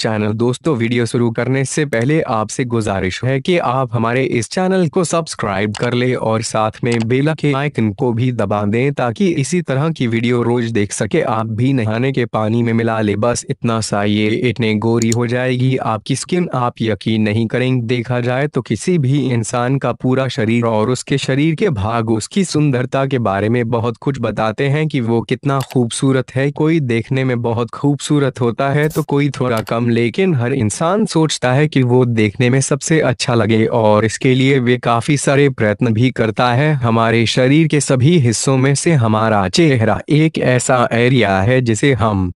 channel दोस्तों video शुरू करने से पहले आपसे गुजारिश है कि आप हमारे इस चैनल को सब्सक्राइब कर ले और साथ में बेला के आइकन को भी दबा दें ताकि इसी तरह की वीडियो रोज देख सके आप भी नहाने के पानी में मिला ले बस इतना सा ये इतने गोरी हो जाएगी आपकी स्किन आप यकीन नहीं करेंगे देखा जाए तो किसी भी इंसान का पूरा शरीर और उसके शरीर के भाग उसकी सुंदरता के बारे में बहुत कुछ बताते हैं कि वो कितना खूबसूरत है कोई देखने में बहुत खूबसूरत होता है तो कोई थोड़ा कम लेकिन हर इंसान सोचता है कि वो देखने में सबसे अच्छा लगे और इसके लिए वे काफी सारे प्रयत्न भी करता है हमारे शरीर के सभी हिस्सों में से हमारा चेहरा एक ऐसा एरिया है जिसे हम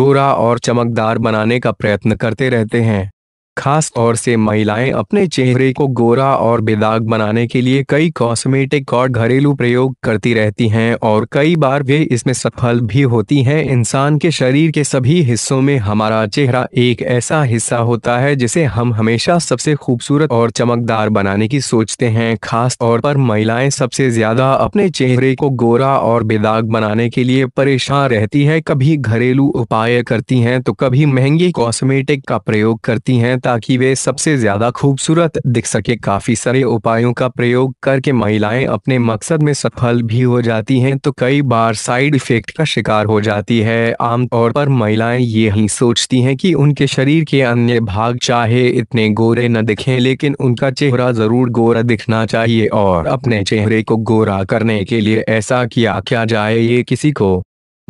गोरा और चमकदार बनाने का प्रयत्न करते रहते हैं खास तौर से महिलाएं अपने चेहरे को गोरा और बेदाग बनाने के लिए कई कॉस्मेटिक और घरेलू प्रयोग करती रहती हैं और कई बार वे इसमें सफल भी होती हैं इंसान के शरीर के सभी हिस्सों में हमारा चेहरा एक ऐसा हिस्सा होता है जिसे हम हमेशा सबसे खूबसूरत और चमकदार बनाने की सोचते हैं खास तौर पर महिलाएं सबसे ज्यादा अपने चेहरे को गोरा और बेदाग बनाने के लिए परेशान रहती है कभी घरेलू उपाय करती हैं तो कभी महंगी कॉस्मेटिक का प्रयोग करती हैं ताकि वे सबसे ज्यादा खूबसूरत दिख सके काफी सारे उपायों का प्रयोग करके महिलाएं अपने मकसद में सफल भी हो जाती हैं तो कई बार साइड इफेक्ट का शिकार हो जाती है आमतौर पर महिलाएं यही सोचती हैं कि उनके शरीर के अन्य भाग चाहे इतने गोरे न दिखें लेकिन उनका चेहरा जरूर गोरा दिखना चाहिए और अपने चेहरे को गोरा करने के लिए ऐसा किया क्या जाए ये किसी को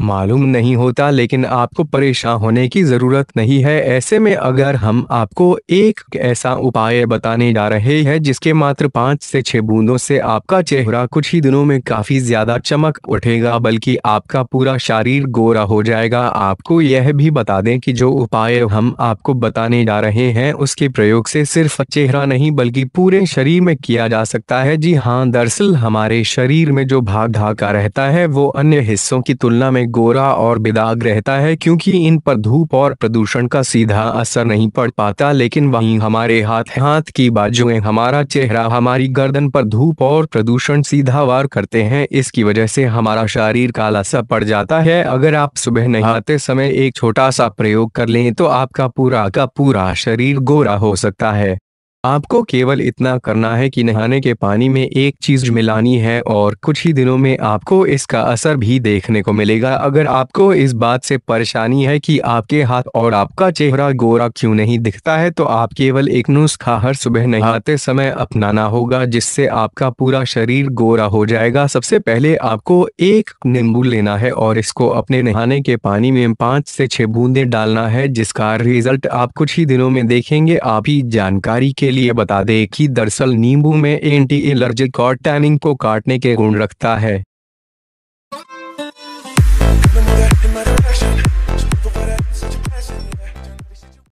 मालूम नहीं होता लेकिन आपको परेशान होने की ज़रूरत नहीं है ऐसे में अगर हम आपको एक ऐसा उपाय बताने जा रहे हैं जिसके मात्र पांच से छह बूंदों से आपका चेहरा कुछ ही दिनों में काफ़ी ज़्यादा चमक उठेगा बल्कि आपका पूरा शरीर गोरा हो जाएगा आपको यह भी बता दें कि जो उपाय हम आपको बताने जा रहे हैं उसके प्रयोग से सिर्फ चेहरा नहीं बल्कि पूरे शरीर में किया जा सकता है जी हाँ दरअसल हमारे शरीर में जो भाग धाका रहता है वो अन्य हिस्सों की तुलना में गोरा और बेदाग रहता है क्योंकि इन पर धूप और प्रदूषण का सीधा असर नहीं पड़ पाता लेकिन वहीं हमारे हाथ हाथ की बाजुएं हमारा चेहरा हमारी गर्दन पर धूप और प्रदूषण सीधा वार करते हैं इसकी वजह से हमारा शरीर काला सा पड़ जाता है अगर आप सुबह नहाते समय एक छोटा सा प्रयोग कर ले तो आपका पूरा का पूरा शरीर गोरा हो सकता है आपको केवल इतना करना है कि नहाने के पानी में एक चीज मिलानी है और कुछ ही दिनों में आपको इसका असर भी देखने को मिलेगा अगर आपको इस बात से परेशानी है कि आपके हाथ और आपका चेहरा गोरा क्यों नहीं दिखता है तो आप केवल एक नुस्खा हर सुबह नहाते समय अपनाना होगा जिससे आपका पूरा शरीर गोरा हो जाएगा सबसे पहले आपको एक नींबू लेना है और इसको अपने नहाने के पानी में पाँच से छह बूंदे डालना है जिसका रिजल्ट आप कुछ ही दिनों में देखेंगे आप ही जानकारी के के लिए बता दें कि दरअसल नींबू में एंटी एलर्जिक और टैनिंग को काटने के गुण रखता है